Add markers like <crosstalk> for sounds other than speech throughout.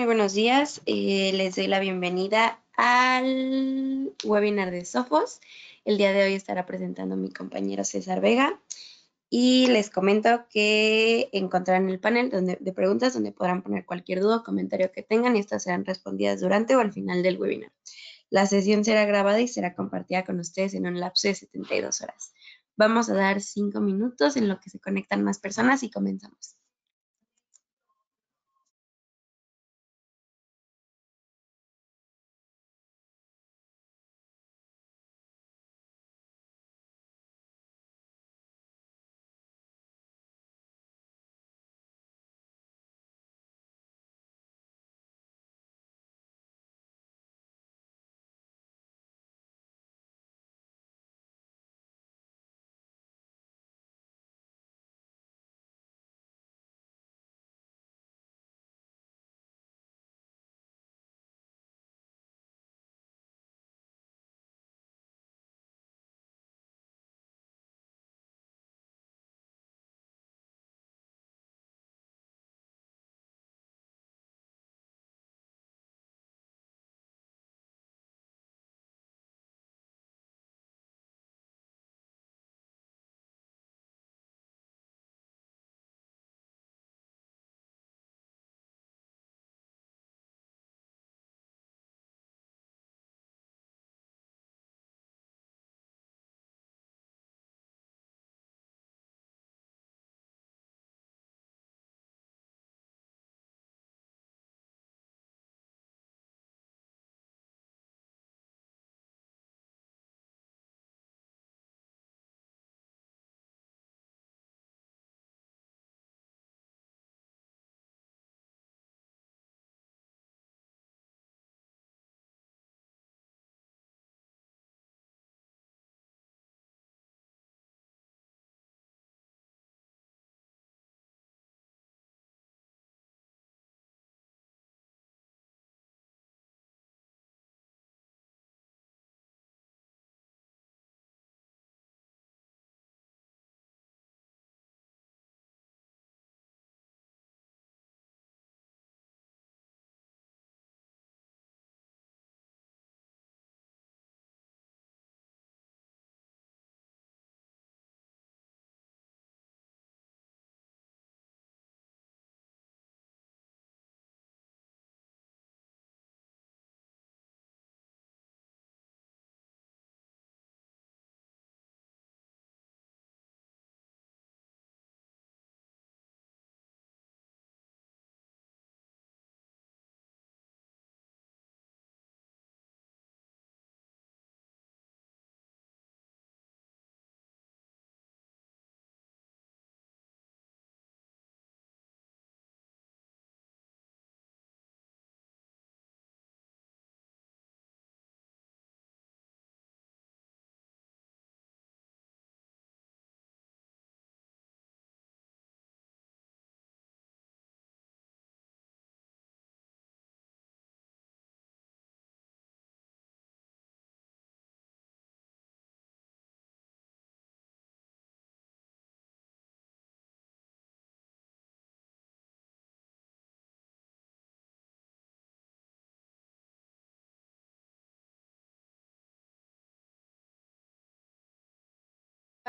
Muy buenos días, eh, les doy la bienvenida al webinar de Sofos. El día de hoy estará presentando mi compañero César Vega y les comento que encontrarán el panel de preguntas donde podrán poner cualquier duda o comentario que tengan y estas serán respondidas durante o al final del webinar. La sesión será grabada y será compartida con ustedes en un lapso de 72 horas. Vamos a dar cinco minutos en lo que se conectan más personas y comenzamos.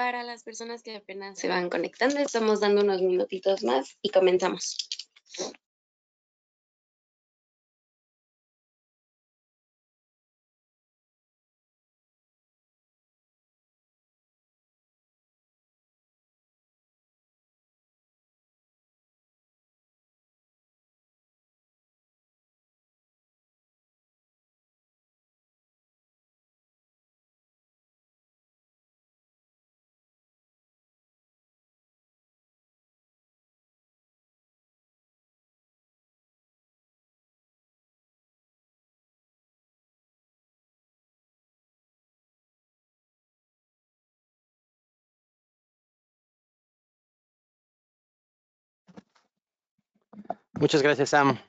Para las personas que apenas se van conectando, estamos dando unos minutitos más y comenzamos. Muchas gracias, Sam.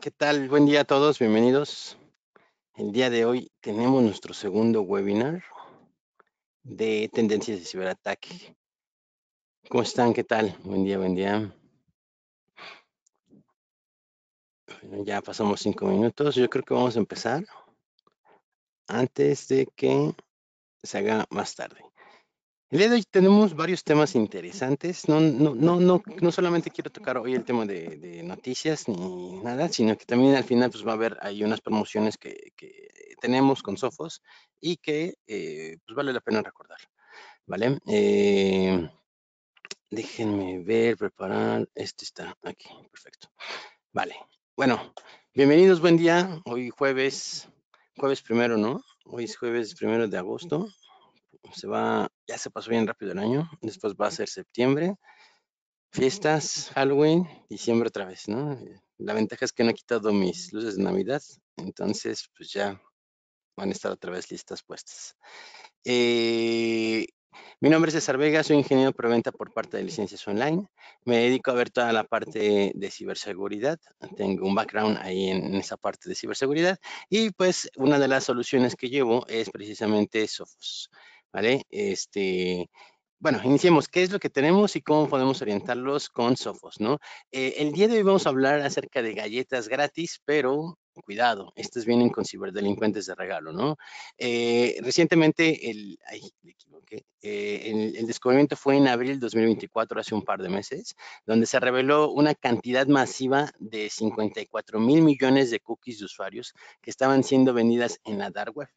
¿Qué tal? Buen día a todos, bienvenidos. El día de hoy tenemos nuestro segundo webinar de tendencias de ciberataque. ¿Cómo están? ¿Qué tal? Buen día, buen día. ya pasamos cinco minutos. Yo creo que vamos a empezar antes de que se haga más tarde. El día de hoy tenemos varios temas interesantes. No, no, no, no, no solamente quiero tocar hoy el tema de, noticias ni nada, sino que también al final pues va a haber hay unas promociones que, tenemos con Sofos y que eh, pues vale la pena recordar. ¿Vale? Eh, déjenme ver, preparar. Este está aquí, perfecto. Vale. Bueno, bienvenidos, buen día. Hoy jueves, jueves primero, ¿no? Hoy es jueves primero de agosto se va, ya se pasó bien rápido el año, después va a ser septiembre, fiestas, Halloween, diciembre otra vez, ¿no? Eh, la ventaja es que no he quitado mis luces de Navidad, entonces pues ya van a estar otra vez listas puestas. Eh, mi nombre es César Vega, soy ingeniero preventa por parte de Licencias Online. Me dedico a ver toda la parte de ciberseguridad. Tengo un background ahí en, esa parte de ciberseguridad. Y pues una de las soluciones que llevo es precisamente Sophos. ¿vale? Este, bueno, iniciemos. ¿Qué es lo que tenemos y cómo podemos orientarlos con Sofos, no? Eh, el día de hoy vamos a hablar acerca de galletas gratis, pero cuidado, estas vienen con ciberdelincuentes de regalo, ¿no? Eh, recientemente, eh, el, el, descubrimiento fue en abril 2024, hace un par de meses, donde se reveló una cantidad masiva de 54 mil millones de cookies de usuarios que estaban siendo vendidas en la dark web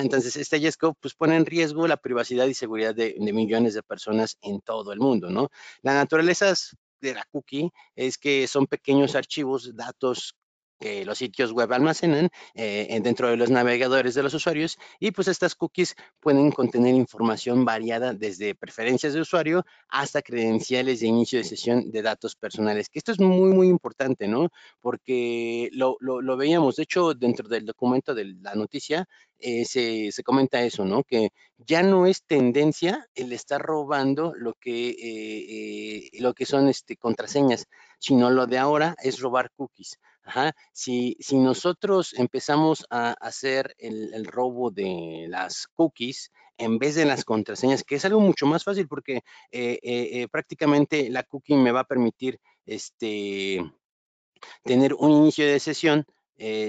entonces, este Yesco pues, pone en riesgo la privacidad y seguridad de, de millones de personas en todo el mundo, ¿no? La naturaleza de la cookie es que son pequeños archivos, datos que eh, los sitios web almacenan eh, dentro de los navegadores de los usuarios y pues estas cookies pueden contener información variada desde preferencias de usuario hasta credenciales de inicio de sesión de datos personales, que esto es muy, muy importante, ¿no? Porque lo, veíamos, de hecho, dentro del documento de la noticia, eh, se, comenta eso, ¿no? Que ya no es tendencia el estar robando lo que, lo que son este, contraseñas, sino lo de ahora es robar cookies. Si, nosotros empezamos a hacer el, robo de las cookies, en vez de las contraseñas, que es algo mucho más fácil porque eh, eh, eh, prácticamente la cookie me va a permitir este, tener un inicio de sesión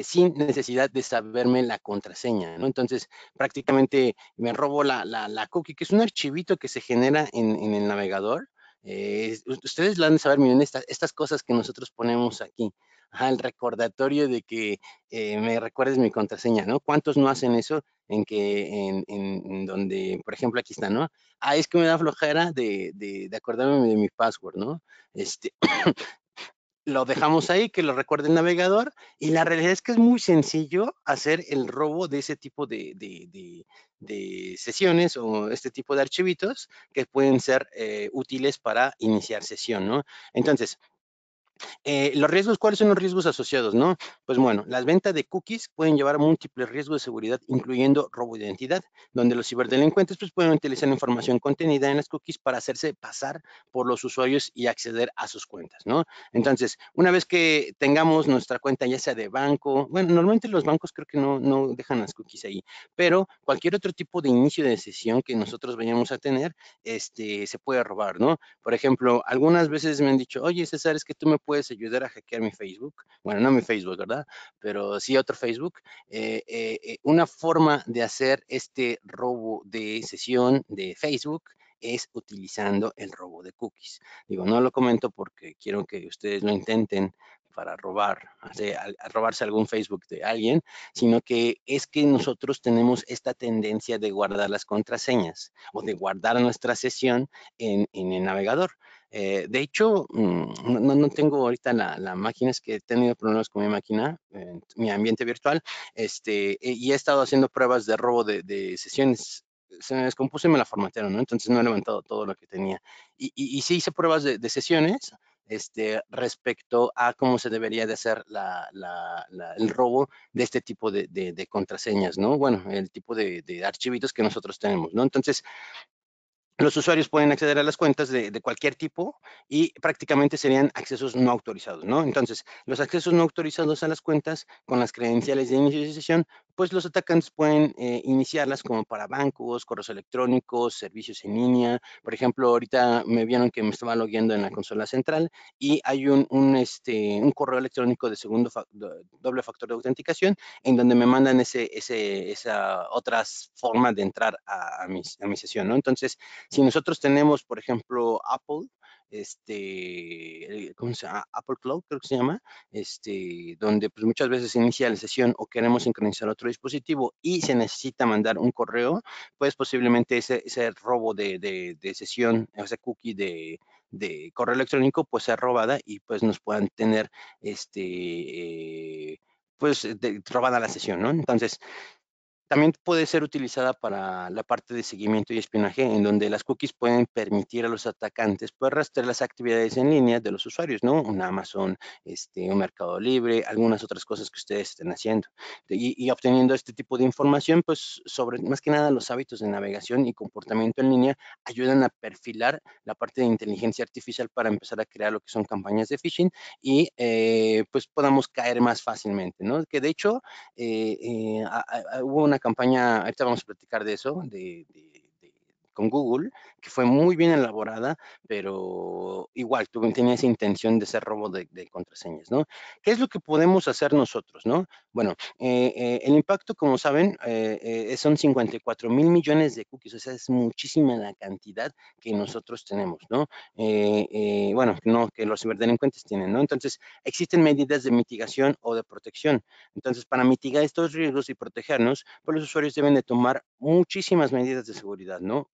sin necesidad de saberme la contraseña, Entonces, prácticamente me robo la, cookie, que es un archivito que se genera en, el navegador. ustedes lo han de saber, miren, estas cosas que nosotros ponemos aquí el recordatorio de que eh, me recuerdes mi contraseña, ¿no? ¿Cuántos no hacen eso en que, en, en, donde, por ejemplo, aquí está, ¿no? Ah, es que me da flojera de, de, acordarme de mi password, ¿no? Este, <coughs> lo dejamos ahí, que lo recuerde el navegador, y la realidad es que es muy sencillo hacer el robo de ese tipo de, de, de, sesiones o este tipo de archivitos que pueden ser eh, útiles para iniciar sesión, ¿no? Entonces, eh, los riesgos, ¿cuáles son los riesgos asociados? No? Pues bueno, las ventas de cookies pueden llevar a múltiples riesgos de seguridad, incluyendo robo de identidad, donde los ciberdelincuentes pues, pueden utilizar la información contenida en las cookies para hacerse pasar por los usuarios y acceder a sus cuentas. ¿no? Entonces, una vez que tengamos nuestra cuenta, ya sea de banco, bueno, normalmente los bancos creo que no, no dejan las cookies ahí, pero cualquier otro tipo de inicio de sesión que nosotros vayamos a tener, este, se puede robar, ¿no? Por ejemplo, algunas veces me han dicho, oye, César, es que tú me puedes ayudar a hackear mi Facebook? Bueno, no mi Facebook, ¿verdad? Pero sí otro Facebook. Eh, eh, eh, una forma de hacer este robo de sesión de Facebook es utilizando el robo de cookies. Digo, no lo comento porque quiero que ustedes lo intenten para robar, a robarse algún Facebook de alguien, sino que es que nosotros tenemos esta tendencia de guardar las contraseñas o de guardar nuestra sesión en, en el navegador. Eh, de hecho, mm, no, tengo ahorita la, máquina, es que he tenido problemas con mi máquina, mi ambiente virtual, este, e, y he estado haciendo pruebas de robo de, sesiones. Se me descompuso y me la formatearon, ¿no? Entonces no he levantado todo lo que tenía. Y, sí hice pruebas de, sesiones, este, respecto a cómo se debería de hacer la, el robo de este tipo de, contraseñas, ¿no? Bueno, el tipo de, de archivitos que nosotros tenemos, ¿no? Entonces, los usuarios pueden acceder a las cuentas de, cualquier tipo y prácticamente serían accesos no autorizados, ¿no? Entonces, los accesos no autorizados a las cuentas con las credenciales de inicio pues los atacantes pueden eh, iniciarlas como para bancos, correos electrónicos, servicios en línea. Por ejemplo, ahorita me vieron que me estaba logueando en la consola central y hay un, este, un correo electrónico de segundo doble factor de autenticación en donde me mandan ese, esa otras formas de entrar a, mis, a mi sesión, ¿no? Entonces, si nosotros tenemos, por ejemplo, Apple, este, ¿cómo se llama? Apple Cloud, creo que se llama, este, donde pues muchas veces inicia la sesión o queremos sincronizar otro dispositivo y se necesita mandar un correo, pues posiblemente ese, ese robo de, de, sesión, ese cookie de, de correo electrónico, pues sea robada y pues nos puedan tener, este, eh, pues robada la sesión, ¿no? Entonces, también puede ser utilizada para la parte de seguimiento y espionaje, en donde las cookies pueden permitir a los atacantes poder pues, rastrear las actividades en línea de los usuarios, ¿no? Un Amazon, este, un Mercado Libre, algunas otras cosas que ustedes estén haciendo. Y, obteniendo este tipo de información, pues sobre más que nada los hábitos de navegación y comportamiento en línea ayudan a perfilar la parte de inteligencia artificial para empezar a crear lo que son campañas de phishing y eh, pues podamos caer más fácilmente, ¿no? Que de hecho eh, eh, hubo una campaña, ahorita vamos a platicar de eso, de con Google, que fue muy bien elaborada, pero igual tú tenía esa intención de ser robo de, contraseñas, ¿no? ¿Qué es lo que podemos hacer nosotros, no? Bueno, eh, eh, el impacto, como saben, eh, son 54 mil millones de cookies, o sea, es muchísima la cantidad que nosotros tenemos, ¿no? bueno, no, que los ciberdelincuentes tienen, ¿no? Entonces, existen medidas de mitigación o de protección. Entonces, para mitigar estos riesgos y protegernos, pues los usuarios deben de tomar muchísimas medidas de seguridad, ¿no?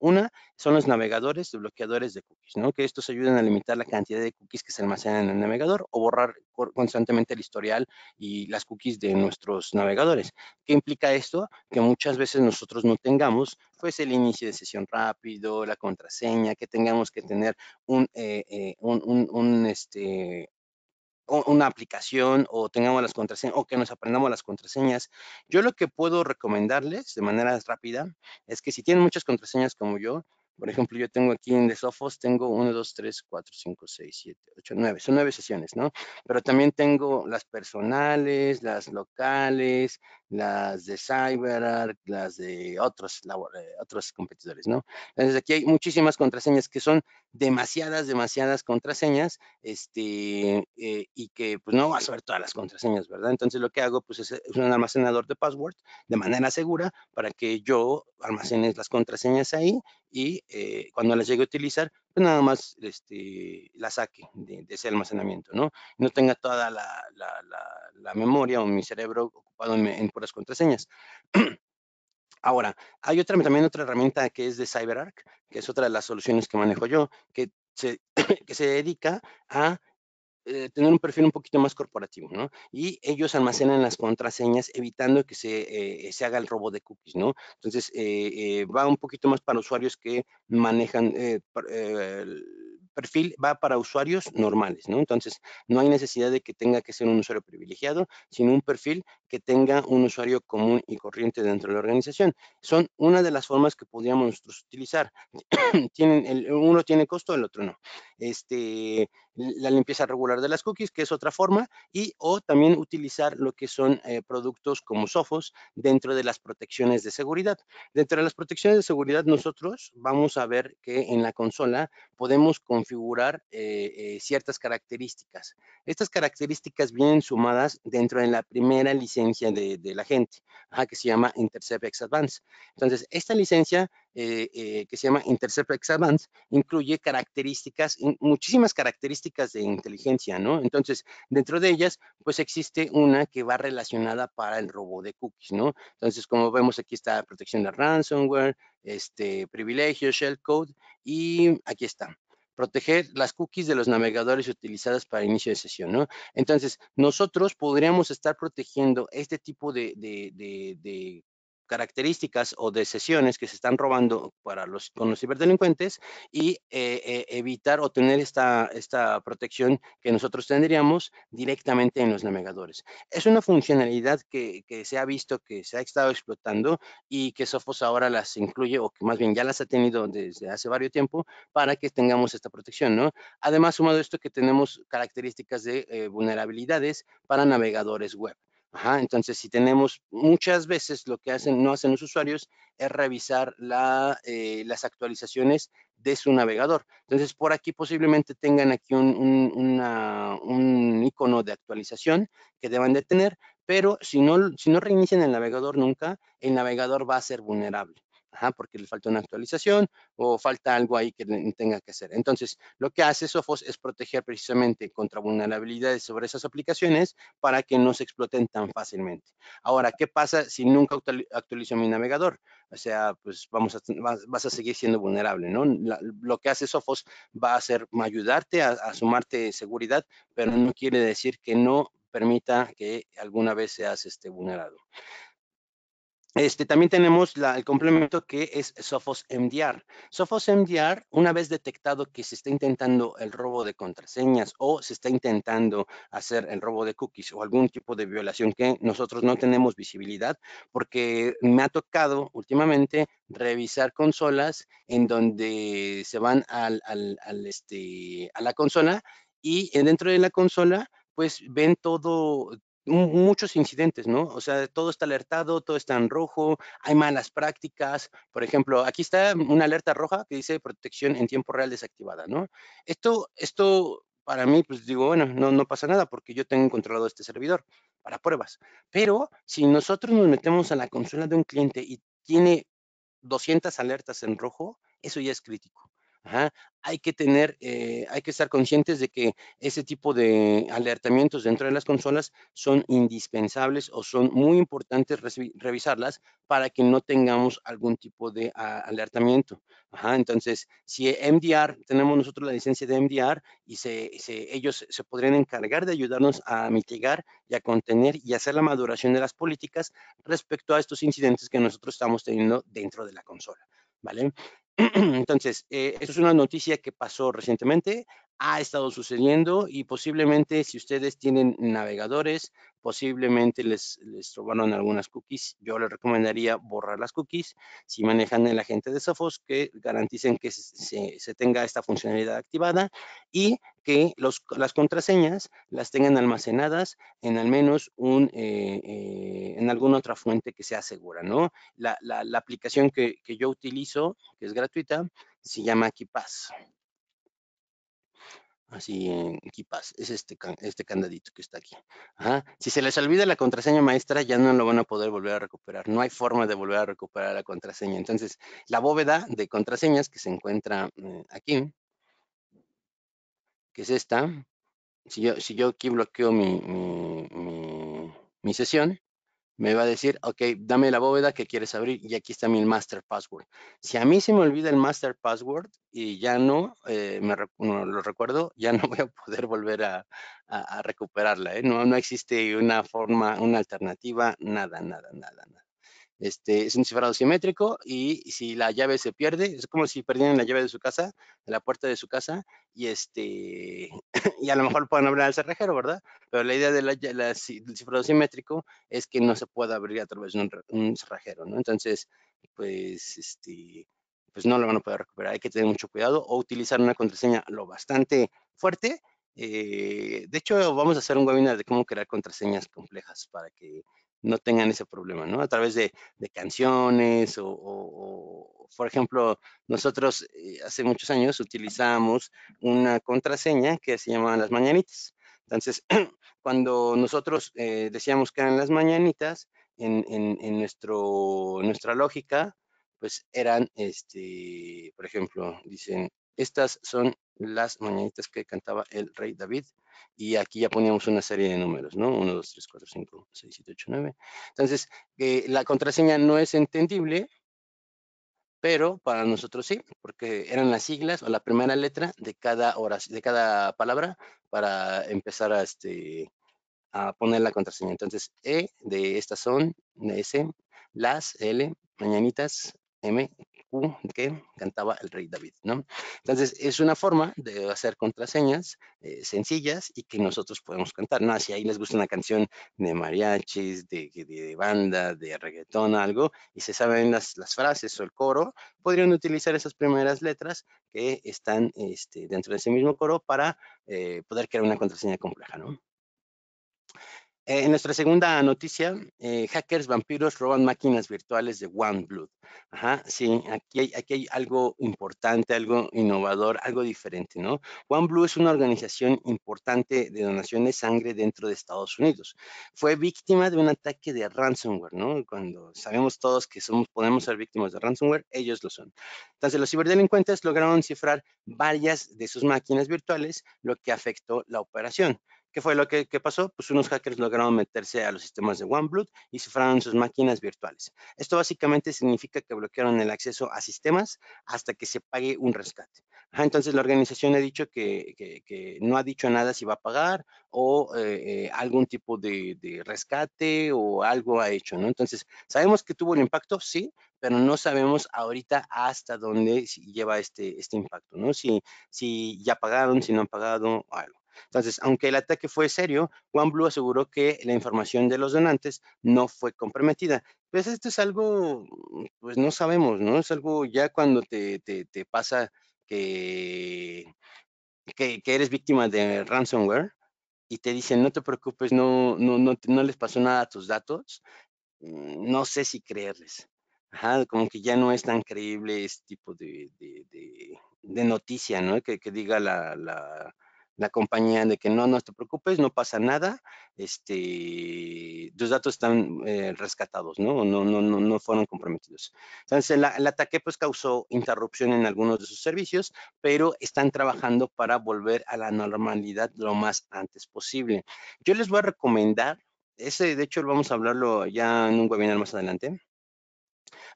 son los navegadores de bloqueadores de cookies, ¿no? que estos ayudan a limitar la cantidad de cookies que se almacenan en el navegador o borrar constantemente el historial y las cookies de nuestros navegadores. ¿Qué implica esto? Que muchas veces nosotros no tengamos pues el inicio de sesión rápido, la contraseña, que tengamos que tener un, eh, eh, un, un, un este, una aplicación o tengamos las contraseñas o que nos aprendamos las contraseñas. Yo lo que puedo recomendarles de manera rápida es que si tienen muchas contraseñas como yo, por ejemplo, yo tengo aquí en The Sophos, tengo 1, 2, 3, 4, 5, 6, 7, 8, 9. Son 9 sesiones, ¿no? Pero también tengo las personales, las locales, las de CyberArk, las de otros, eh, otros competidores, ¿no? Entonces, aquí hay muchísimas contraseñas que son demasiadas, demasiadas contraseñas, este, eh, y que pues no va a ver todas las contraseñas, ¿verdad? Entonces, lo que hago, pues, es, eh, es un almacenador de password de manera segura para que yo almacene las contraseñas ahí y eh, cuando las llegue a utilizar, pues nada más este, la saque de, ese almacenamiento, ¿no? No tenga toda la, la, la, memoria o mi cerebro ocupado en, puras contraseñas. <clears throat> Ahora, hay otra, también otra herramienta que es de CyberArk, que es otra de las soluciones que manejo yo, que <clears throat> que se dedica a eh, tener un perfil un poquito más corporativo, ¿no? Y ellos almacenan las contraseñas evitando que se, eh, haga el robo de cookies, ¿no? Entonces, eh, va un poquito más para usuarios que manejan el perfil va para usuarios normales, ¿no? Entonces, no hay necesidad de que tenga que ser un usuario privilegiado, sino un perfil que tenga un usuario común y corriente dentro de la organización. Son una de las formas que podríamos utilizar. <clears throat> Tienen uno tiene costo, el otro no. Este, la limpieza regular de las cookies, que es otra forma, y o también utilizar lo que son eh, productos como sofos dentro de las protecciones de seguridad. Dentro de las protecciones de seguridad, nosotros vamos a ver que en la consola podemos configurar eh, eh, ciertas características. Estas características vienen sumadas dentro de la primera licencia de, la gente, que se llama Intercept X Advance. Entonces, esta licencia eh, eh, que se llama Intercept X Advance incluye características, muchísimas características de inteligencia, ¿no? Entonces, dentro de ellas, pues existe una que va relacionada para el robo de cookies, ¿no? Entonces, como vemos aquí está protección de ransomware, este, privilegio, shellcode, y aquí está proteger las cookies de los navegadores utilizadas para inicio de sesión, ¿no? Entonces, nosotros podríamos estar protegiendo este tipo de, de características o de sesiones que se están robando para los, con los ciberdelincuentes y eh, eh, evitar o tener esta, esta protección que nosotros tendríamos directamente en los navegadores. Es una funcionalidad que, se ha visto que se ha estado explotando y que Sophos ahora las incluye o que más bien ya las ha tenido desde hace varios tiempo para que tengamos esta protección, ¿no? Además, sumado a esto que tenemos características de eh, vulnerabilidades para navegadores web entonces, si tenemos muchas veces lo que hacen, no hacen los usuarios es revisar eh, las actualizaciones de su navegador. Entonces, por aquí posiblemente tengan aquí un, un, icono de actualización que deban de tener, pero si no, si no reinician el navegador nunca, el navegador va a ser vulnerable porque le falta una actualización o falta algo ahí que tenga que hacer. Entonces, lo que hace Sophos es proteger precisamente contra vulnerabilidades sobre esas aplicaciones para que no se exploten tan fácilmente. Ahora, ¿qué pasa si nunca actualizo mi navegador? O sea, pues vamos vas, a seguir siendo vulnerable, ¿no? lo que hace Sophos va a ser ayudarte a, a sumarte seguridad, pero no quiere decir que no permita que alguna vez seas este, vulnerado. Este, también tenemos el complemento que es Sophos MDR. Sophos MDR, una vez detectado que se está intentando el robo de contraseñas o se está intentando hacer el robo de cookies o algún tipo de violación que nosotros no tenemos visibilidad, porque me ha tocado últimamente revisar consolas en donde se van al, este, a la consola y dentro de la consola pues ven todo, muchos incidentes, ¿no? O sea, todo está alertado, todo está en rojo, hay malas prácticas. Por ejemplo, aquí está una alerta roja que dice protección en tiempo real desactivada, ¿no? Esto, esto para mí, pues digo, bueno, no, no pasa nada porque yo tengo controlado este servidor para pruebas. Pero si nosotros nos metemos a la consola de un cliente y tiene 200 alertas en rojo, eso ya es crítico. Hay que tener, eh, hay que estar conscientes de que ese tipo de alertamientos dentro de las consolas son indispensables o son muy importantes revisarlas para que no tengamos algún tipo de alertamiento. Entonces, si MDR, tenemos nosotros la licencia de MDR y se, ellos se podrían encargar de ayudarnos a mitigar y a contener y hacer la maduración de las políticas respecto a estos incidentes que nosotros estamos teniendo dentro de la consola. ¿Vale? <clears throat> Entonces, eh, es una noticia que pasó recientemente ha estado sucediendo y posiblemente si ustedes tienen navegadores, posiblemente les, les robaron algunas cookies. Yo les recomendaría borrar las cookies si manejan el agente de sofos que garanticen que se, tenga esta funcionalidad activada y que las contraseñas las tengan almacenadas en al menos un, eh, eh, en alguna otra fuente que sea segura, ¿no? La, aplicación que, que yo utilizo, que es gratuita, se llama KeePass así en KeePass, es este, este candadito que está aquí. Si se les olvida la contraseña maestra, ya no lo van a poder volver a recuperar. No hay forma de volver a recuperar la contraseña. Entonces, la bóveda de contraseñas que se encuentra eh, aquí, que es esta, si yo, si yo aquí bloqueo mi, mi sesión, me va a decir, ok, dame la bóveda que quieres abrir y aquí está mi master password. Si a mí se me olvida el master password y ya no, eh, me, lo recuerdo, ya <laughs> no voy a poder volver a, recuperarla. ¿eh? No, no existe una forma, una alternativa, nada, nada, nada, nada. Este, es un cifrado simétrico y si la llave se pierde, es como si perdieran la llave de su casa, de la puerta de su casa, y este <laughs> y a lo mejor pueden abrir al cerrajero, ¿verdad? Pero la idea del la, cifrado simétrico es que no se pueda abrir a través de un, cerrajero, ¿no? Entonces, pues, este, pues no lo van a poder recuperar. Hay que tener mucho cuidado o utilizar una contraseña lo bastante fuerte. Eh, de hecho, vamos a hacer un webinar de cómo crear contraseñas complejas para que no tengan ese problema, ¿no? A través de, canciones o, por ejemplo, nosotros eh, hace muchos años utilizamos una contraseña que se llamaba las mañanitas. Entonces, <clears throat> cuando nosotros eh, decíamos que eran las mañanitas, en, nuestra lógica, pues eran, este, por ejemplo, dicen, estas son las mañanitas que cantaba el rey David. Y aquí ya poníamos una serie de números, ¿no? 1, 2, 3, 4, 5, 6, 7, 8, 9. Entonces, eh, la contraseña no es entendible, pero para nosotros sí, porque eran las siglas o la primera letra de cada, de cada palabra para empezar a, este, a poner la contraseña. Entonces, E de estas son, S, las, L, mañanitas, M, que cantaba el rey David, ¿no? Entonces, es una forma de hacer contraseñas eh, sencillas y que nosotros podemos cantar, ¿no? Si ahí les gusta una canción de mariachis, de, de, banda, de reggaetón, algo, y se saben las, frases o el coro, podrían utilizar esas primeras letras que están este, dentro de ese mismo coro para eh, poder crear una contraseña compleja, ¿no? en eh, nuestra segunda noticia, eh, hackers vampiros roban máquinas virtuales de OneBlood. Ajá, sí, aquí hay, algo importante, algo innovador, algo diferente, ¿no? OneBlood es una organización importante de donación de sangre dentro de Estados Unidos. Fue víctima de un ataque de ransomware, ¿no? Cuando sabemos todos que somos, podemos ser víctimas de ransomware, ellos lo son. Entonces, los ciberdelincuentes lograron cifrar varias de sus máquinas virtuales, lo que afectó la operación. ¿Qué fue lo que, pasó? Pues unos hackers lograron meterse a los sistemas de OneBlood y cifraron sus máquinas virtuales. Esto básicamente significa que bloquearon el acceso a sistemas hasta que se pague un rescate. entonces la organización ha dicho que, no ha dicho nada si va a pagar o eh, eh, algún tipo de, rescate o algo ha hecho, ¿no? Entonces, sabemos que tuvo un impacto, sí, pero no sabemos ahorita hasta dónde lleva este, este impacto, ¿no? Si, si ya pagaron, si no han pagado o algo. Entonces, aunque el ataque fue serio, OneBlue aseguró que la información de los donantes no fue comprometida. Pues esto es algo, pues no sabemos, ¿no? Es algo ya cuando te, te, pasa que, que, eres víctima de ransomware y te dicen, no te preocupes, no, no, no, no les pasó nada a tus datos, mm, no sé si creerles. Ajá, como que ya no es tan creíble este tipo de, de, de, noticia, ¿no? Que, diga la, la compañía de que no, no te preocupes, no pasa nada, este, tus datos están eh, rescatados, ¿no? No, no, no, no fueron comprometidos. Entonces, el, ataque pues causó interrupción en algunos de sus servicios, pero están trabajando para volver a la normalidad lo más antes posible. Yo les voy a recomendar, ese de hecho vamos a hablarlo ya en un webinar más adelante.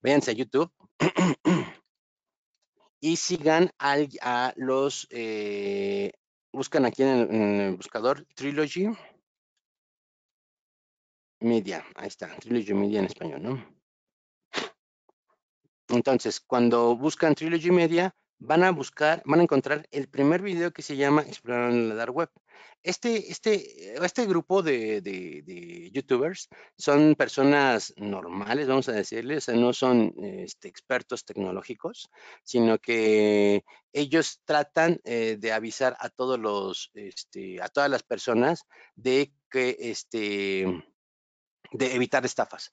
Véanse a YouTube. <clears throat> y sigan a los eh, Buscan aquí en el, buscador Trilogy Media. Ahí está, Trilogy Media en español, ¿no? Entonces, cuando buscan Trilogy Media, van a buscar, van a encontrar el primer video que se llama Explorando la Dark Web. Este, este, eh, este grupo de, de, youtubers son personas normales, vamos a decirles, no son este, expertos tecnológicos, sino que ellos tratan eh, de avisar a todos los, este, a todas las personas de que este, de evitar estafas.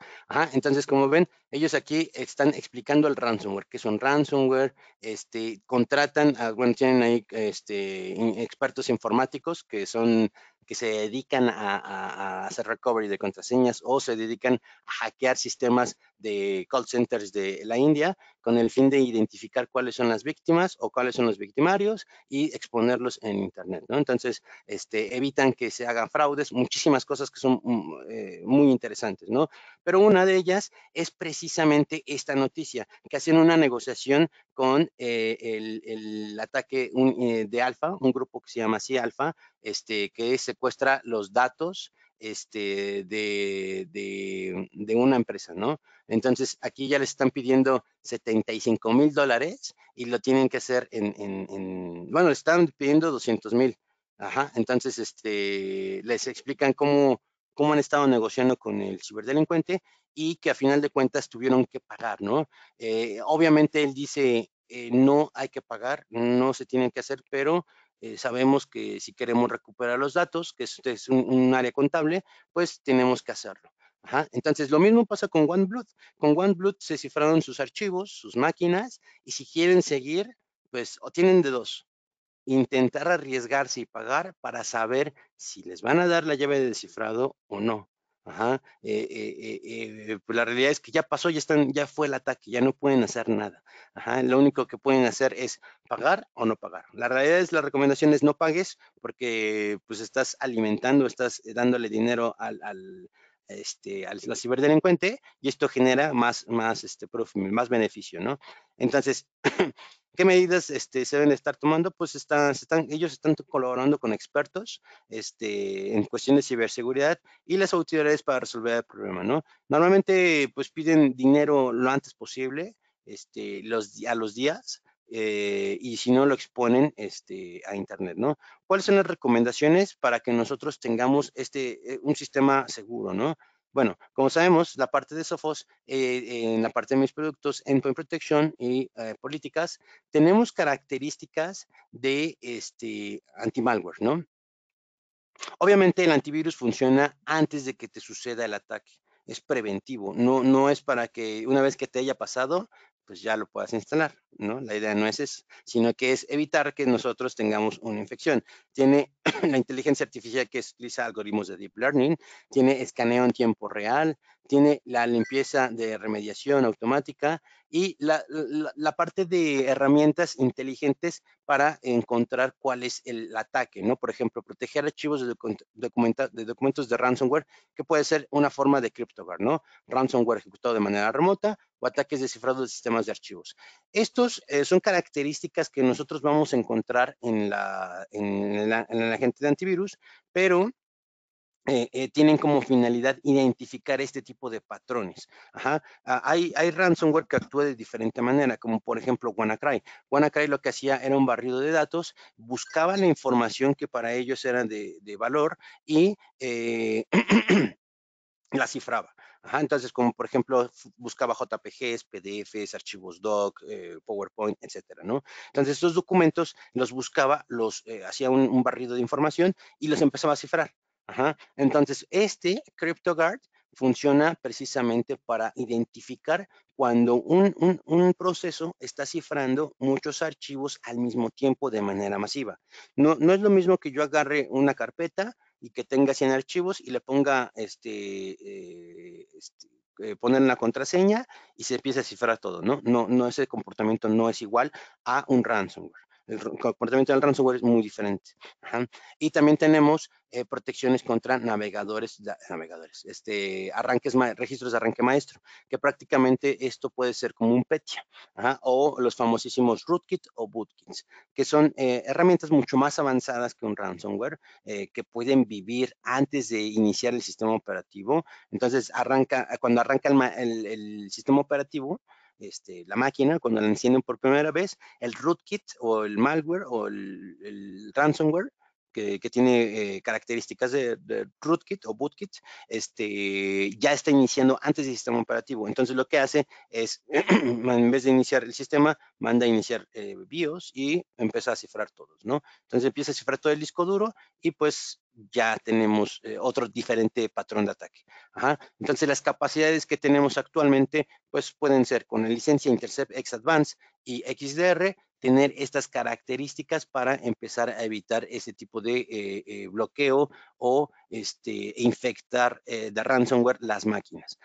entonces, como ven, ellos aquí están explicando el ransomware, que son ransomware, este, contratan, a, bueno, tienen ahí este, expertos informáticos que son que se dedican a, hacer recovery de contraseñas o se dedican a hackear sistemas de call centers de la India con el fin de identificar cuáles son las víctimas o cuáles son los victimarios y exponerlos en Internet. ¿no? Entonces, este, evitan que se hagan fraudes, muchísimas cosas que son mm, eh, muy interesantes. ¿no? Pero una de ellas es precisamente esta noticia, que hacen una negociación con eh, el, ataque eh, de Alfa, un grupo que se llama así Alfa, este, que secuestra los datos este, de, de, una empresa, ¿no? Entonces, aquí ya le están pidiendo 75 mil dólares y lo tienen que hacer en, en, bueno, le están pidiendo 200 mil. Ajá, entonces, este, les explican cómo, cómo han estado negociando con el ciberdelincuente y que a final de cuentas tuvieron que pagar, ¿no? Eh, obviamente él dice, eh, no hay que pagar, no se tienen que hacer, pero eh, sabemos que si queremos recuperar los datos, que esto es un, área contable, pues tenemos que hacerlo. Entonces, lo mismo pasa con OneBlood. Con OneBlood se cifraron sus archivos, sus máquinas, y si quieren seguir, pues o tienen de dos. Intentar arriesgarse y pagar para saber si les van a dar la llave de descifrado o no. Ajá. Eh, eh, eh, pues, la realidad es que ya pasó, ya están, ya fue el ataque, ya no pueden hacer nada. Ajá. Lo único que pueden hacer es pagar o no pagar. La realidad es, la recomendación es no pagues porque pues estás alimentando, estás dándole dinero al, al este, ciberdelincuente y esto genera más, más, este, más beneficio, ¿no? Entonces, <clears throat> ¿Qué medidas este, se deben estar tomando? Pues están, ellos están colaborando con expertos este, en cuestiones de ciberseguridad y las autoridades para resolver el problema, ¿no? Normalmente, pues piden dinero lo antes posible, este, los, a los días, eh, y si no lo exponen este, a internet, ¿no? ¿Cuáles son las recomendaciones para que nosotros tengamos este, eh, un sistema seguro, ¿no? Bueno, como sabemos, la parte de Sophos, eh, en la parte de mis productos, Endpoint Protection y eh, políticas, tenemos características de este, anti-malware, ¿no? Obviamente el antivirus funciona antes de que te suceda el ataque, es preventivo, no, no es para que una vez que te haya pasado, pues ya lo puedas instalar. La idea no es eso, sino que es evitar que nosotros tengamos una infección. Tiene <clears throat> la inteligencia artificial que utiliza algoritmos de deep learning, tiene escaneo en tiempo real, tiene la limpieza de remediación automática y la, parte de herramientas inteligentes para encontrar cuál es el ataque, ¿no? Por ejemplo, proteger archivos de, de documentos de ransomware, que puede ser una forma de criptogar, ¿no? Ransomware ejecutado de manera remota o ataques descifrados de sistemas de archivos. Esto eh, son características que nosotros vamos a encontrar en la, en gente de antivirus, pero eh, eh, tienen como finalidad identificar este tipo de patrones. Ah, hay, ransomware que actúa de diferente manera, como por ejemplo WannaCry. WannaCry lo que hacía era un barrido de datos, buscaba la información que para ellos era de, valor y <clears throat> la cifraba entonces, como por ejemplo, buscaba JPGs, PDFs, archivos doc, eh, PowerPoint, etcétera, Entonces, estos documentos los buscaba, los eh, hacía un, barrido de información y los empezaba a cifrar. Entonces, este CryptoGuard funciona precisamente para identificar cuando un, proceso está cifrando muchos archivos al mismo tiempo de manera masiva. No, no es lo mismo que yo agarre una carpeta, y que tenga 100 archivos y le ponga este, eh, este eh, poner una contraseña y se empieza a cifrar todo, ¿no? No, no, ese comportamiento no es igual a un ransomware el comportamiento del ransomware es muy diferente. Y también tenemos eh, protecciones contra navegadores, navegadores, este, arranques, registros de arranque maestro, que prácticamente esto puede ser como un PETIA, o los famosísimos rootkit o bootkits, que son eh, herramientas mucho más avanzadas que un ransomware, eh, que pueden vivir antes de iniciar el sistema operativo. Entonces, arranca, cuando arranca el sistema operativo, este, la máquina, cuando la encienden por primera vez, el rootkit o el malware o el, el ransomware que, tiene eh, características de, rootkit o bootkit, este, ya está iniciando antes del sistema operativo. Entonces lo que hace es, <clears throat> en vez de iniciar el sistema, manda a iniciar eh, BIOS y empieza a cifrar todos, ¿no? Entonces empieza a cifrar todo el disco duro y pues ya tenemos eh, otro diferente patrón de ataque. Ajá. Entonces, las capacidades que tenemos actualmente, pues pueden ser con la licencia Intercept X Advance y XDR, tener estas características para empezar a evitar ese tipo de eh, eh, bloqueo o este, infectar eh, de ransomware las máquinas.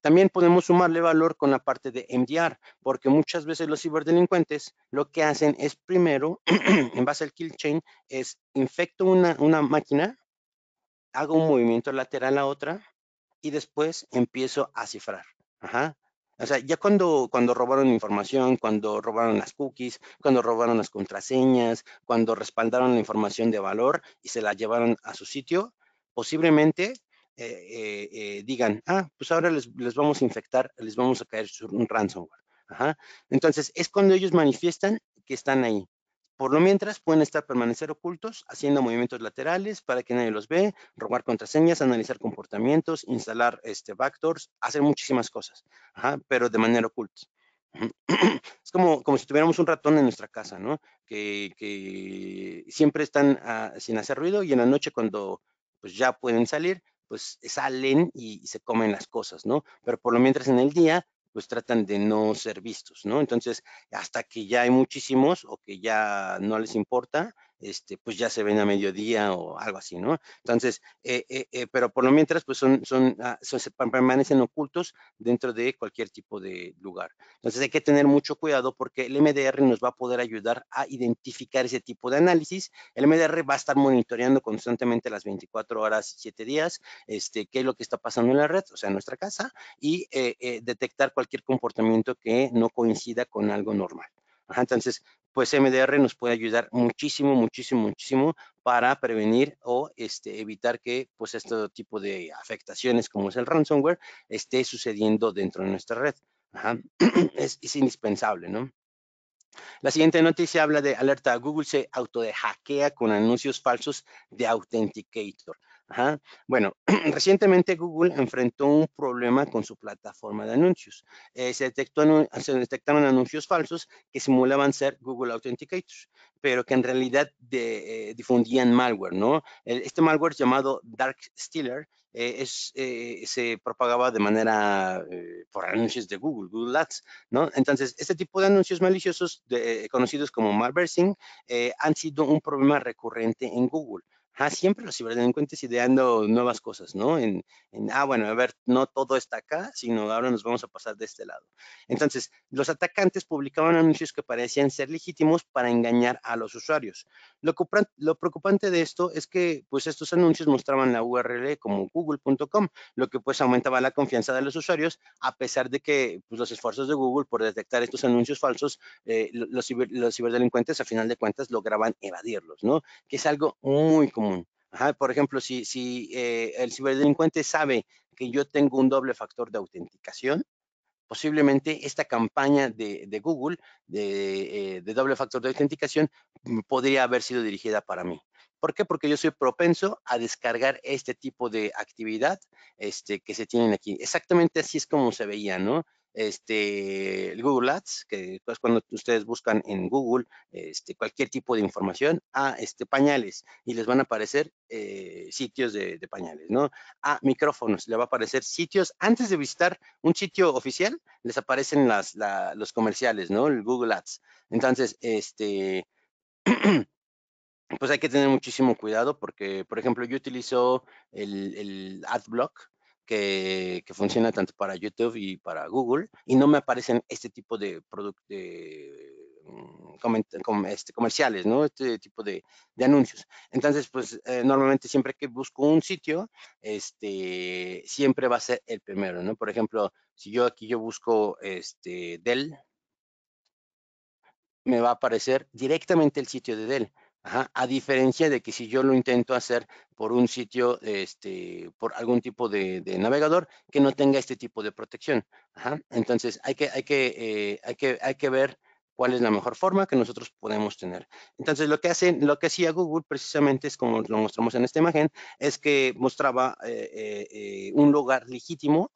También podemos sumarle valor con la parte de enviar, porque muchas veces los ciberdelincuentes lo que hacen es primero, <clears throat> en base al kill chain, es infecto una, máquina, hago un movimiento lateral a otra y después empiezo a cifrar. Ajá. O sea, ya cuando, cuando robaron información, cuando robaron las cookies, cuando robaron las contraseñas, cuando respaldaron la información de valor y se la llevaron a su sitio, posiblemente eh, eh, eh, digan, ah, pues ahora les, les, vamos a infectar, les vamos a caer un ransomware. Ajá. Entonces, es cuando ellos manifiestan que están ahí. Por lo mientras, pueden estar permanecer ocultos, haciendo movimientos laterales para que nadie los ve, robar contraseñas, analizar comportamientos, instalar este, backdoors, hacer muchísimas cosas, pero de manera oculta. <clears throat> Es como, como si tuviéramos un ratón en nuestra casa, ¿no? Que, siempre están ah, sin hacer ruido y en la noche cuando pues, ya pueden salir, pues salen y, y se comen las cosas, ¿no? Pero por lo mientras en el día pues tratan de no ser vistos, ¿no? Entonces, hasta que ya hay muchísimos o que ya no les importa, este, pues ya se ven a mediodía o algo así, ¿no? Entonces, eh, eh, eh, pero por lo mientras, pues son, son, ah, son, se permanecen ocultos dentro de cualquier tipo de lugar. Entonces hay que tener mucho cuidado porque el MDR nos va a poder ayudar a identificar ese tipo de análisis. El MDR va a estar monitoreando constantemente las 24 horas, y 7 días, este, qué es lo que está pasando en la red, o sea, en nuestra casa, y detectar cualquier comportamiento que no coincida con algo normal. entonces, pues MDR nos puede ayudar muchísimo, muchísimo, muchísimo para prevenir o este, evitar que pues este tipo de afectaciones como es el ransomware esté sucediendo dentro de nuestra red. <clears throat> Es, indispensable, ¿no? La siguiente noticia habla de alerta. Google se autodehackea con anuncios falsos de Authenticator. Bueno, <clears throat> recientemente Google enfrentó un problema con su plataforma de anuncios. Eh, se, detectaron anuncios falsos que simulaban ser Google Authenticators, pero que en realidad eh, difundían malware, este malware llamado Dark Stealer eh, se propagaba de manera por anuncios de Google, Google Ads, Entonces, este tipo de anuncios maliciosos, conocidos como malversing, han sido un problema recurrente en Google. Ah, siempre los ciberdelincuentes ideando nuevas cosas, ¿no? En, en, ah, bueno, a ver, no todo está acá, sino ahora nos vamos a pasar de este lado. Entonces, los atacantes publicaban anuncios que parecían ser legítimos para engañar a los usuarios. Lo, lo preocupante de esto es que, pues, estos anuncios mostraban la URL como google.com, lo que, pues, aumentaba la confianza de los usuarios, a pesar de que, pues, los esfuerzos de Google por detectar estos anuncios falsos, eh, los, los ciberdelincuentes, a final de cuentas, lograban evadirlos, ¿no? Que es algo muy común por ejemplo, si, eh, el ciberdelincuente sabe que yo tengo un doble factor de autenticación, posiblemente esta campaña de, Google eh, de, doble factor de autenticación mm, podría haber sido dirigida para mí. ¿Por qué? Porque yo soy propenso a descargar este tipo de actividad este, que se tienen aquí. Exactamente así es como se veía, ¿no? este, el Google Ads, que es pues, cuando ustedes buscan en Google este, cualquier tipo de información, a ah, este, pañales, y les van a aparecer eh, sitios de, pañales, ¿no? A ah, micrófonos, les va a aparecer sitios, antes de visitar un sitio oficial, les aparecen los comerciales, ¿no? El Google Ads. Entonces, este... <clears throat> pues hay que tener muchísimo cuidado porque, por ejemplo, yo utilizo el, el AdBlock que, funciona tanto para YouTube y para Google, y no me aparecen este tipo de, de mm, este, comerciales, ¿no? Este tipo de, anuncios. Entonces, pues eh, normalmente siempre que busco un sitio, este, siempre va a ser el primero, ¿no? Por ejemplo, si yo aquí yo busco este Dell, me va a aparecer directamente el sitio de Dell. A diferencia de que si yo lo intento hacer por un sitio, este, por algún tipo de, navegador que no tenga este tipo de protección. Entonces hay que, hay, que, eh, hay, que, hay que ver cuál es la mejor forma que nosotros podemos tener. Entonces, lo que, lo que hacía Google precisamente es como lo mostramos en esta imagen, es que mostraba eh, eh, un lugar legítimo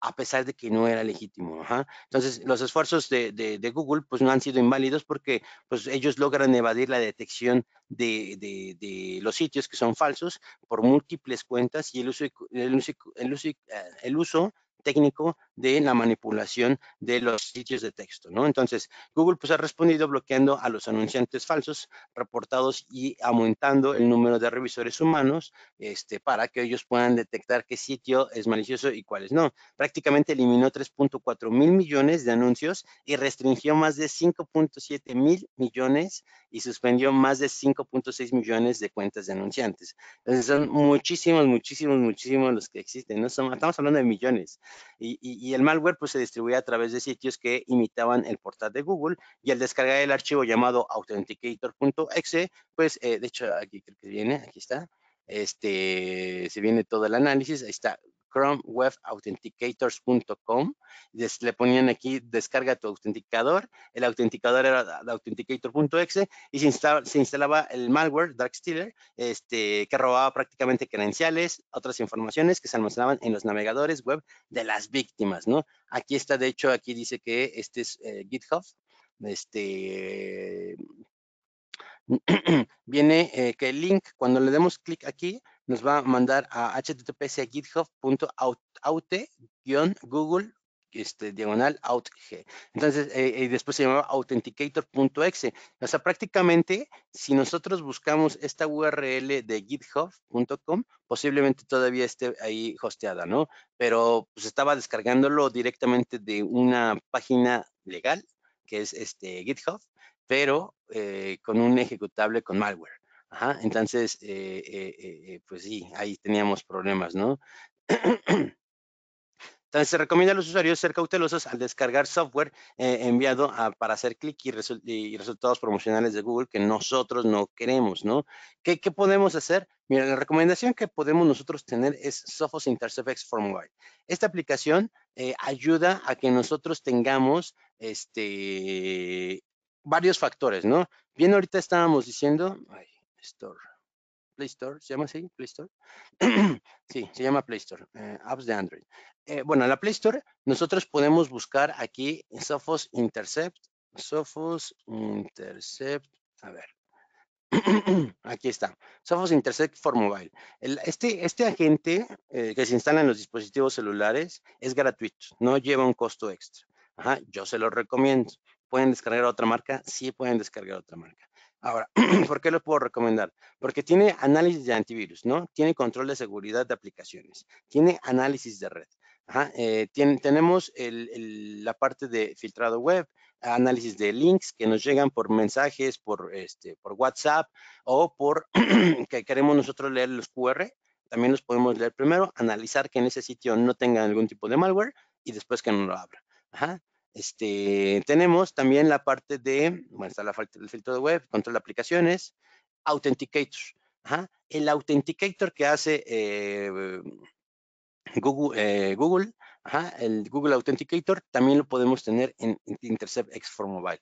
a pesar de que no era legítimo. Entonces, los esfuerzos de, Google pues, no han sido inválidos porque pues, ellos logran evadir la detección de, los sitios que son falsos por múltiples cuentas y el uso, el uso, el eh, el uso técnico de la manipulación de los sitios de texto, ¿no? Entonces, Google pues ha respondido bloqueando a los anunciantes falsos reportados y aumentando el número de revisores humanos este, para que ellos puedan detectar qué sitio es malicioso y cuáles no. Prácticamente eliminó 3.4 mil millones de anuncios y restringió más de 5.7 mil millones y suspendió más de 5.6 millones de cuentas de anunciantes. Entonces, son muchísimos, muchísimos, muchísimos los que existen, ¿no? estamos hablando de millones. y y el malware pues, se distribuía a través de sitios que imitaban el portal de Google y al descargar el archivo llamado authenticator.exe, pues eh, de hecho aquí creo que viene, aquí está, este, se viene todo el análisis, ahí está chromewebauthenticator's.com. Le ponían aquí descarga tu autenticador. El autenticador era authenticator.exe y se instalaba, el malware Darkstealer este, que robaba prácticamente credenciales, otras informaciones que se almacenaban en los navegadores web de las víctimas. ¿no? Aquí está, de hecho, aquí dice que este es eh, GitHub. Este, <clears throat> viene eh, que el link, cuando le demos clic aquí, nos va a mandar a https github.aute-google este, diagonal outg. Entonces, eh, después se llamaba authenticator.exe. O sea, prácticamente, si nosotros buscamos esta URL de github.com, posiblemente todavía esté ahí hosteada, ¿no? Pero pues estaba descargándolo directamente de una página legal, que es este GitHub, pero eh, con un ejecutable con malware. Ajá, entonces, eh, eh, eh, pues sí, ahí teníamos problemas, ¿no? <clears throat> Entonces, se recomienda a los usuarios ser cautelosos al descargar software enviado para hacer clic y, resultados promocionales de Google que nosotros no queremos, ¿no? ¿Qué, podemos hacer? Mira, la recomendación que podemos nosotros tener es Sophos X for Mobile. Esta aplicación ayuda a que nosotros tengamos este, varios factores, ¿no? Bien, ahorita estábamos diciendo... Store. Play Store, ¿se llama así? Play Store. <clears throat> sí, se llama Play Store, eh, apps de Android. Eh, bueno, la Play Store nosotros podemos buscar aquí Sophos Intercept, Sophos Intercept, a ver. <clears throat> Aquí está, Sophos Intercept for Mobile. este, este agente eh, que se instala en los dispositivos celulares es gratuito, no lleva un costo extra. yo se lo recomiendo. ¿Pueden descargar otra marca? Sí, pueden descargar otra marca. Ahora, <clears throat> ¿por qué lo puedo recomendar? Porque tiene análisis de antivirus, ¿no? Tiene control de seguridad de aplicaciones, tiene análisis de red, eh, tiene, tenemos la parte de filtrado web, análisis de links que nos llegan por mensajes, por, este, por WhatsApp o por <clears throat> que queremos nosotros leer los QR. También los podemos leer primero, analizar que en ese sitio no tenga algún tipo de malware y después que no lo abra. Ajá. Este, tenemos también la parte de, bueno, está la, el filtro de web, control de aplicaciones, Authenticator. Ajá. El Authenticator que hace eh, Google, eh, el Google Authenticator, también lo podemos tener en, Intercept X4 Mobile.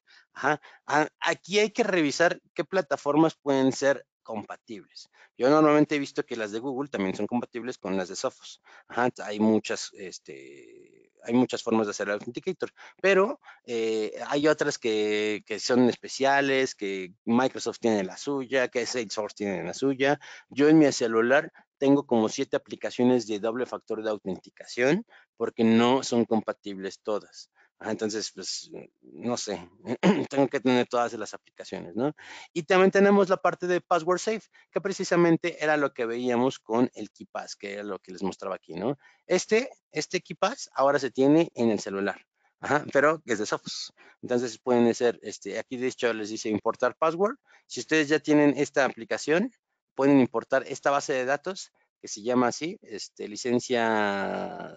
Aquí hay que revisar qué plataformas pueden ser compatibles. Yo normalmente he visto que las de Google también son compatibles con las de Sophos. hay muchas este, hay muchas formas de hacer el Authenticator, pero eh, hay otras que, que, son especiales, que Microsoft tiene la suya, que Salesforce tiene la suya. Yo en mi celular tengo como siete aplicaciones de doble factor de autenticación porque no son compatibles todas. Ah, entonces, pues, no sé, <clears throat> tengo que tener todas las aplicaciones, ¿no? Y también tenemos la parte de password safe, que precisamente era lo que veíamos con el KeePass, que era lo que les mostraba aquí, ¿no? Este, este KeePass ahora se tiene en el celular, Ajá, pero es de Sophos. Entonces pueden ser, este, aquí de hecho les dice importar password. Si ustedes ya tienen esta aplicación, pueden importar esta base de datos que se llama así, este, licencia,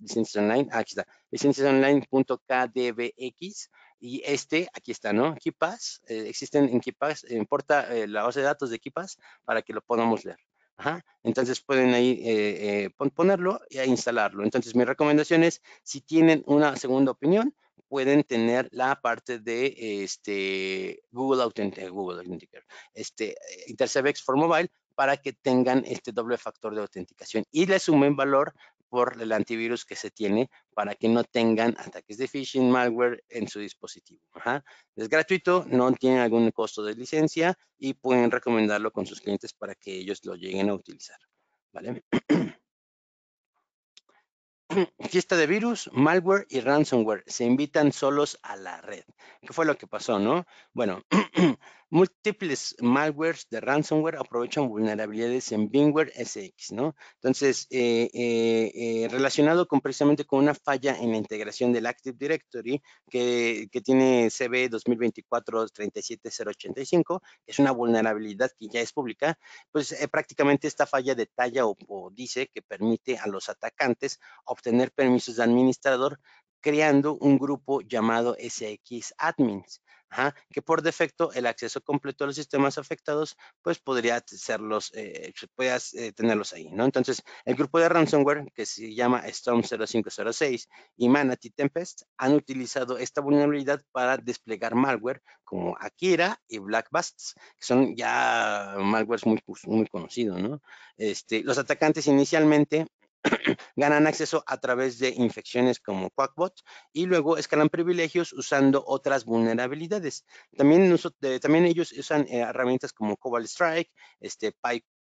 licencia online, ah, aquí está, licenciasonline.kdbx y este, aquí está, ¿no? KeePass, eh, existen en KeePass, importa eh, la base de datos de equipas para que lo podamos leer. Entonces pueden ahí eh, ponerlo e instalarlo. Entonces mi recomendación es, si tienen una segunda opinión, pueden tener la parte de este, Google, Authentic, Google Authenticator, este, for Mobile para que tengan este doble factor de autenticación y le sumen valor por el antivirus que se tiene para que no tengan ataques de phishing, malware en su dispositivo. Es gratuito, no tiene algún costo de licencia y pueden recomendarlo con sus clientes para que ellos lo lleguen a utilizar. ¿Vale? <clears throat> Fiesta de virus, malware y ransomware. Se invitan solos a la red. ¿Qué fue lo que pasó, no? Bueno, <clears throat> múltiples malwares de ransomware aprovechan vulnerabilidades en VMware SX, ¿no? Entonces, eh, eh, eh, relacionado con precisamente con una falla en la integración del Active Directory que, tiene CB 2024-37085, que es una vulnerabilidad que ya es pública, pues prácticamente esta falla detalla o dice que permite a los atacantes obtener permisos de administrador creando un grupo llamado SX Admins, que por defecto el acceso completo a los sistemas afectados, pues podría eh, eh, tenerlos ahí, ¿no? Entonces, el grupo de ransomware que se llama Storm 0506 y Manatee Tempest han utilizado esta vulnerabilidad para desplegar malware como Akira y Black que son ya malwares muy, pues, muy conocidos, ¿no? Este, los atacantes inicialmente <coughs> ganan acceso a través de infecciones como Quackbot y luego escalan privilegios usando otras vulnerabilidades. También, eh, ellos usan eh, herramientas como Cobalt Strike, este,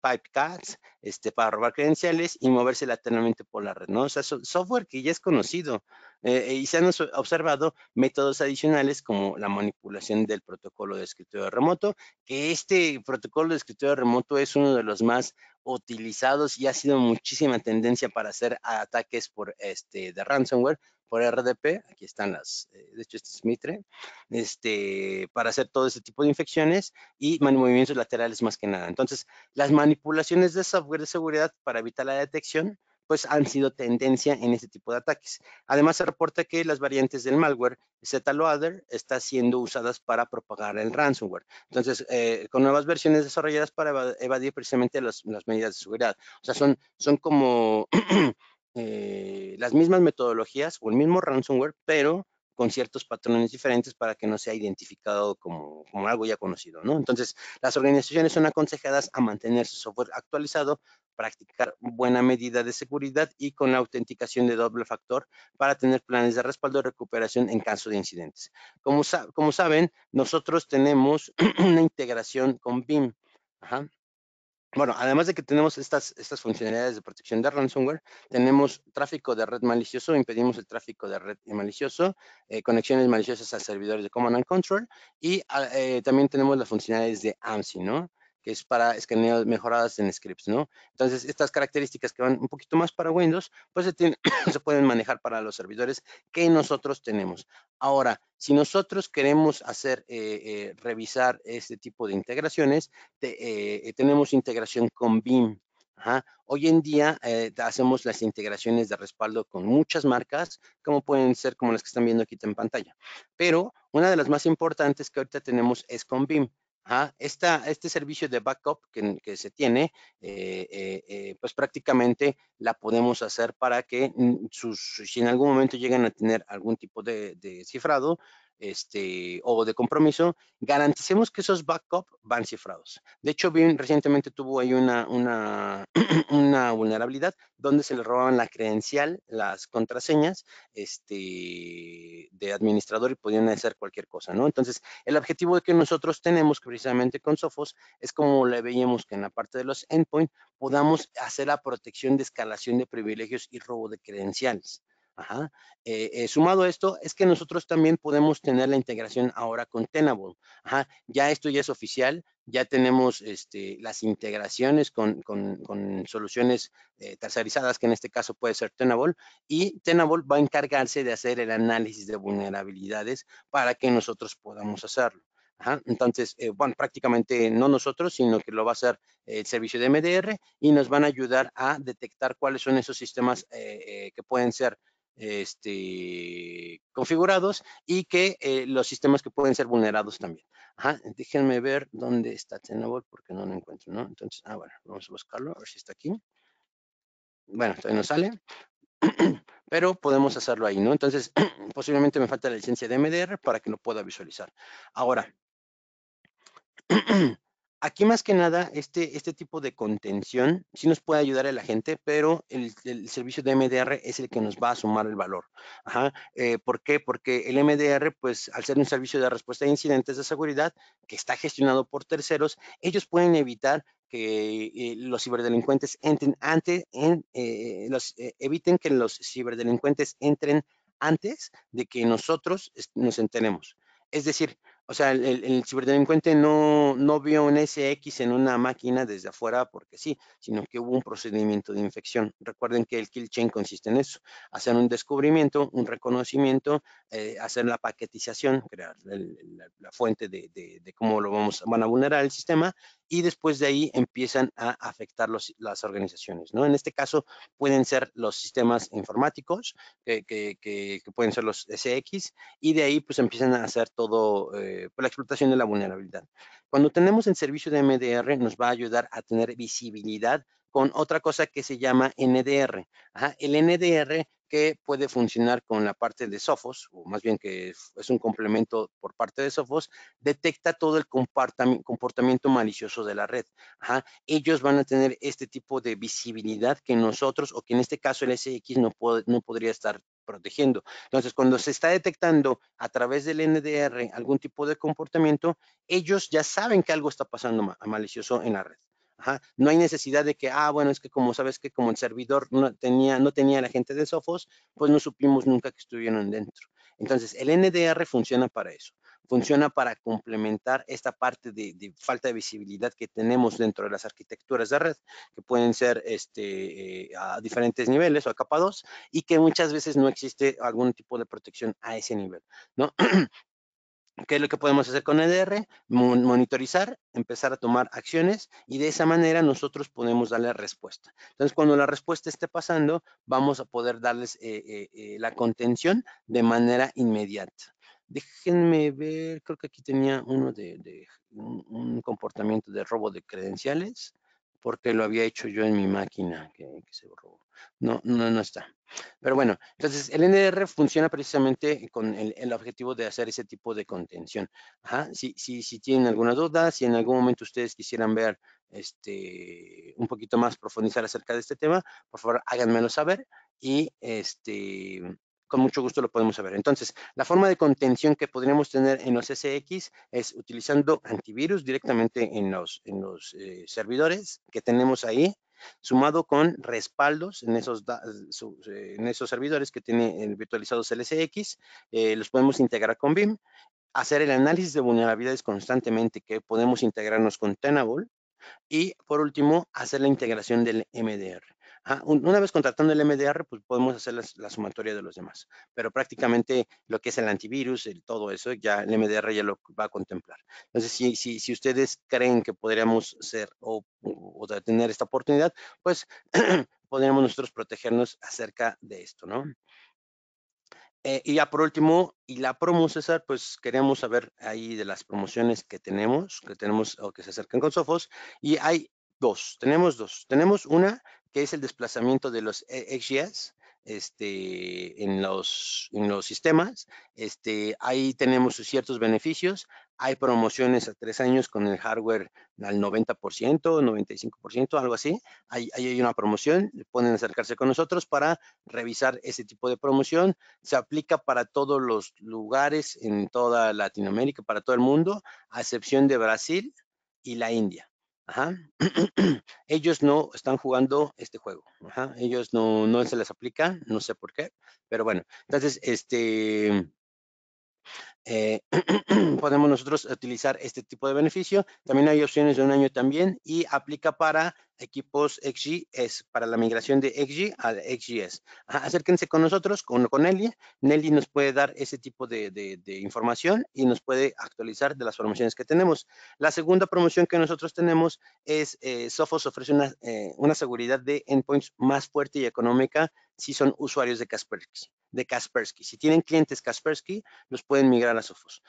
pipecats, este, para robar credenciales y moverse lateralmente por la red, O sea, software que ya es conocido eh, y se han observado métodos adicionales como la manipulación del protocolo de escritorio remoto, que este protocolo de escritorio remoto es uno de los más utilizados y ha sido muchísima tendencia para hacer ataques por este de ransomware por RDP, aquí están las, eh, de hecho este es Mitre, este, para hacer todo ese tipo de infecciones y movimientos laterales más que nada. Entonces, las manipulaciones de software de seguridad para evitar la detección pues han sido tendencia en este tipo de ataques. Además, se reporta que las variantes del malware Zloader está siendo usadas para propagar el ransomware. Entonces, eh, con nuevas versiones desarrolladas para evadir precisamente las medidas de seguridad. O sea, son, son como <clears throat> Eh, las mismas metodologías o el mismo ransomware, pero con ciertos patrones diferentes para que no sea identificado como, algo ya conocido, ¿no? Entonces, las organizaciones son aconsejadas a mantener su software actualizado, practicar buena medida de seguridad y con la autenticación de doble factor para tener planes de respaldo y recuperación en caso de incidentes. Como, como saben, nosotros tenemos <clears throat> una integración con BIM. Ajá bueno, además de que tenemos estas, estas funcionalidades de protección de ransomware, tenemos tráfico de red malicioso, impedimos el tráfico de red malicioso, eh, conexiones maliciosas a servidores de Command and Control y ah, eh, también tenemos las funcionalidades de AMSI, ¿no? que es para escaneos mejoradas en scripts, ¿no? Entonces, estas características que van un poquito más para Windows, pues se, <coughs> pueden manejar para los servidores que nosotros tenemos. Ahora, si nosotros queremos hacer, eh, eh, revisar este tipo de integraciones, eh, tenemos integración con BIM. Hoy en día hacemos las integraciones de respaldo con muchas marcas, como pueden ser como las que están viendo aquí en pantalla. Pero una de las más importantes que ahorita tenemos es con BIM este servicio de backup que, se tiene, eh, eh, eh, pues prácticamente la podemos hacer para que mm, si en algún momento llegan a tener algún tipo de, de cifrado, este, o de compromiso, garanticemos que esos backup van cifrados. De hecho, bien recientemente tuvo ahí <clears throat> una, vulnerabilidad donde se le robaban la credencial, las contraseñas este, de administrador y podían hacer cualquier cosa, ¿no? Entonces, el objetivo que nosotros tenemos precisamente con Sophos es como le veíamos que en la parte de los endpoint podamos hacer la protección de escalación de privilegios y robo de credenciales. Ajá. Eh, eh, sumado a esto, es que nosotros también podemos tener la integración ahora con Tenable. Ajá. Ya esto ya es oficial, ya tenemos este, las integraciones con, soluciones eh, tercerizadas, que en este caso puede ser Tenable, y Tenable va a encargarse de hacer el análisis de vulnerabilidades para que nosotros podamos hacerlo. Ajá. Entonces, bueno, prácticamente no nosotros, sino que lo va a hacer el servicio de MDR y nos van a ayudar a detectar cuáles son esos sistemas que pueden ser este, configurados y que eh, los sistemas que pueden ser vulnerados también. déjenme ver dónde está Tenable porque no lo encuentro, Entonces, ah, bueno, vamos a buscarlo, a ver si está aquí. Bueno, todavía no sale, <clears throat> pero podemos hacerlo ahí, ¿no? Entonces, <clears throat> posiblemente me falta la licencia de MDR para que lo pueda visualizar. Ahora, <clears throat> Aquí más que nada, este, este tipo de contención sí nos puede ayudar a la gente, pero el, servicio de MDR es el que nos va a sumar el valor. Eh, ¿Por qué? Porque el MDR, pues al ser un servicio de respuesta a incidentes de seguridad que está gestionado por terceros, ellos pueden evitar que eh, los ciberdelincuentes entren antes, eh, eviten que los ciberdelincuentes entren antes de que nosotros nos enteremos. Es decir, o sea, el, el, ciberdelincuente no, no vio un SX en una máquina desde afuera porque sí, sino que hubo un procedimiento de infección. Recuerden que el kill chain consiste en eso, hacer un descubrimiento, un reconocimiento, eh, hacer la paquetización, crear la, fuente de, cómo lo vamos, van a vulnerar el sistema y después de ahí empiezan a afectar las organizaciones. ¿no? En este caso pueden ser los sistemas informáticos, que, pueden ser los SX, y de ahí pues empiezan a hacer todo eh, por pues, la explotación de la vulnerabilidad. Cuando tenemos el servicio de MDR nos va a ayudar a tener visibilidad con otra cosa que se llama NDR. el NDR que puede funcionar con la parte de Sophos, o más bien que es un complemento por parte de Sophos, detecta todo el comportamiento malicioso de la red. Ellos van a tener este tipo de visibilidad que nosotros, o que en este caso el SX no, no podría estar protegiendo. Entonces, cuando se está detectando a través del NDR algún tipo de comportamiento, ellos ya saben que algo está pasando malicioso en la red. No hay necesidad de que, ah, bueno, es que como sabes que como el servidor no tenía, no tenía la gente de sofos, pues no supimos nunca que estuvieron dentro. Entonces, el NDR funciona para eso. Funciona para complementar esta parte de, falta de visibilidad que tenemos dentro de las arquitecturas de red, que pueden ser este, eh, a diferentes niveles o a capa 2, y que muchas veces no existe algún tipo de protección a ese nivel. ¿no? <clears throat> ¿Qué es lo que podemos hacer con EDR? Monitorizar, empezar a tomar acciones y de esa manera nosotros podemos darle respuesta. Entonces, cuando la respuesta esté pasando, vamos a poder darles eh, eh, eh, la contención de manera inmediata. Déjenme ver, creo que aquí tenía uno de, un comportamiento de robo de credenciales porque lo había hecho yo en mi máquina que, se borró. No, no, no está. Pero bueno, entonces el NDR funciona precisamente con el, objetivo de hacer ese tipo de contención. Ajá, si, si, tienen alguna duda, si en algún momento ustedes quisieran ver este, un poquito más, profundizar acerca de este tema, por favor háganmelo saber y este, con mucho gusto lo podemos saber. Entonces, la forma de contención que podríamos tener en los SX es utilizando antivirus directamente en los, eh, servidores que tenemos ahí, sumado con respaldos en esos, eh, servidores que tienen eh, virtualizados el SX, los podemos integrar con BIM, hacer el análisis de vulnerabilidades constantemente que podemos integrarnos con Tenable y, por último, hacer la integración del MDR una vez contratando el MDR, pues podemos hacer la sumatoria de los demás, pero prácticamente lo que es el antivirus, el, todo eso, ya el MDR ya lo va a contemplar. Entonces, si, si, si ustedes creen que podríamos ser o, tener esta oportunidad, pues <clears throat> podríamos nosotros protegernos acerca de esto, ¿no? Eh, y ya por último, y la promo, pues queremos saber ahí de las promociones que tenemos, que tenemos o que se acercan con Sofos, y hay dos, tenemos dos. Tenemos una que es el desplazamiento de los e, XGS este, en, los, los sistemas. Este, ahí tenemos ciertos beneficios. Hay promociones a tres años con el hardware al 90%, 95%, algo así. Ahí, ahí hay una promoción, pueden acercarse con nosotros para revisar ese tipo de promoción. Se aplica para todos los lugares en toda Latinoamérica, para todo el mundo, a excepción de Brasil y la India. Ajá. <clears throat> Ellos no están jugando este juego. Ajá. Ellos no, no se les aplica, no sé por qué, pero bueno. Entonces, este, eh, <clears throat> podemos nosotros utilizar este tipo de beneficio. También hay opciones de un año también y aplica para equipos XGS, para la migración de XG al XGS. Acérquense con nosotros, con, Nelly. Nelly nos puede dar ese tipo de, información y nos puede actualizar de las promociones que tenemos. La segunda promoción que nosotros tenemos es eh, Sophos ofrece una, eh, una seguridad de endpoints más fuerte y económica si son usuarios de Kaspersky de Kaspersky. Si tienen clientes Kaspersky, los pueden migrar a Sofos.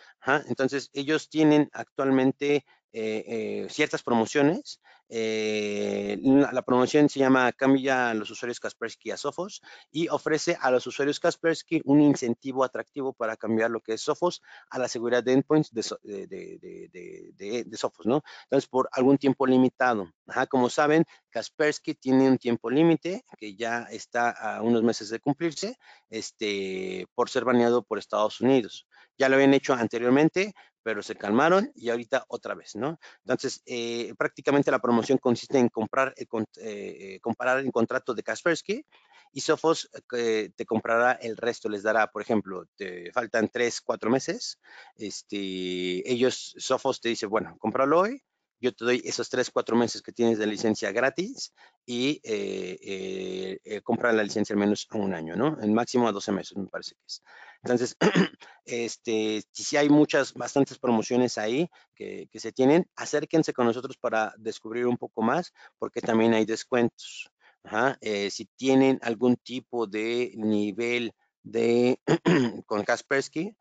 Entonces, ellos tienen actualmente eh, eh, ciertas promociones eh, la promoción se llama Cambia a los usuarios Kaspersky a Sophos y ofrece a los usuarios Kaspersky un incentivo atractivo para cambiar lo que es Sophos a la seguridad de endpoints de, Sophos, ¿no? Entonces, por algún tiempo limitado. como saben, Kaspersky tiene un tiempo límite que ya está a unos meses de cumplirse este, por ser baneado por Estados Unidos. Ya lo habían hecho anteriormente, pero se calmaron y ahorita otra vez, ¿no? Entonces, eh, prácticamente la promoción consiste en comprar, eh, eh, comparar el contrato de Kaspersky y Sophos te comprará el resto, les dará, por ejemplo, te faltan tres, cuatro meses, este, ellos, Sophos te dice, bueno, cómpralo hoy, yo te doy esos tres, cuatro meses que tienes de licencia gratis y eh, eh, eh compra la licencia al menos a un año, ¿no? En máximo a 12 meses, me parece que es. Entonces, <clears throat> este, si hay muchas, bastantes promociones ahí que, que se tienen, acérquense con nosotros para descubrir un poco más, porque también hay descuentos. Eh, si tienen algún tipo de nivel de <clears throat> con Kaspersky,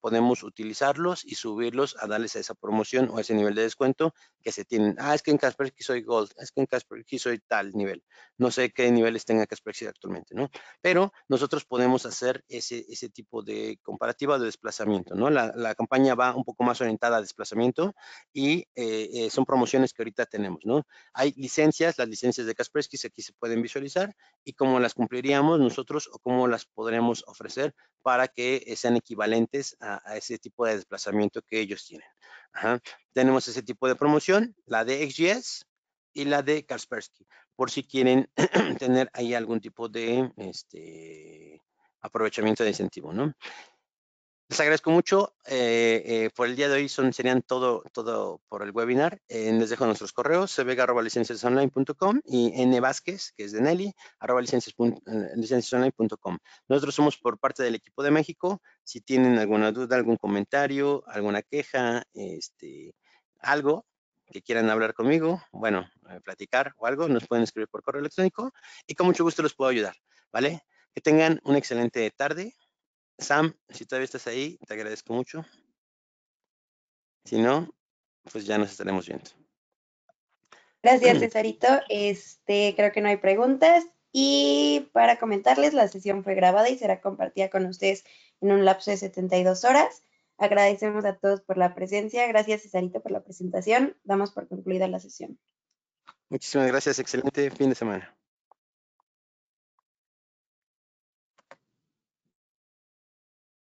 podemos utilizarlos y subirlos a darles a esa promoción o ese nivel de descuento que se tienen. Ah, es que en Kaspersky soy Gold, es que en Kaspersky soy tal nivel. No sé qué niveles tenga Kaspersky actualmente, ¿no? Pero nosotros podemos hacer ese, ese tipo de comparativa de desplazamiento, ¿no? La, la campaña va un poco más orientada a desplazamiento y eh, eh, son promociones que ahorita tenemos, ¿no? Hay licencias, las licencias de Kaspersky aquí se pueden visualizar y cómo las cumpliríamos nosotros o cómo las podremos ofrecer para que eh, sean equivalentes a, ese tipo de desplazamiento que ellos tienen. Tenemos ese tipo de promoción, la de XGS y la de Kaspersky, por si quieren <clears throat> tener ahí algún tipo de este, aprovechamiento de incentivo, ¿no? Les agradezco mucho. Eh, eh, por el día de hoy son, serían todo, todo por el webinar. Eh, les dejo nuestros correos, cvega.licenciasonline.com y vázquez, que es de Nelly, arroba licenciasonline.com. Nosotros somos por parte del equipo de México. Si tienen alguna duda, algún comentario, alguna queja, este, algo que quieran hablar conmigo, bueno, platicar o algo, nos pueden escribir por correo electrónico y con mucho gusto los puedo ayudar, ¿vale? Que tengan una excelente tarde Sam, si todavía estás ahí, te agradezco mucho. Si no, pues ya nos estaremos viendo. Gracias, <clears throat> Cesarito. Este, creo que no hay preguntas. Y para comentarles, la sesión fue grabada y será compartida con ustedes en un lapso de 72 horas. Agradecemos a todos por la presencia. Gracias, Cesarito, por la presentación. Damos por concluida la sesión. Muchísimas gracias. Excelente fin de semana.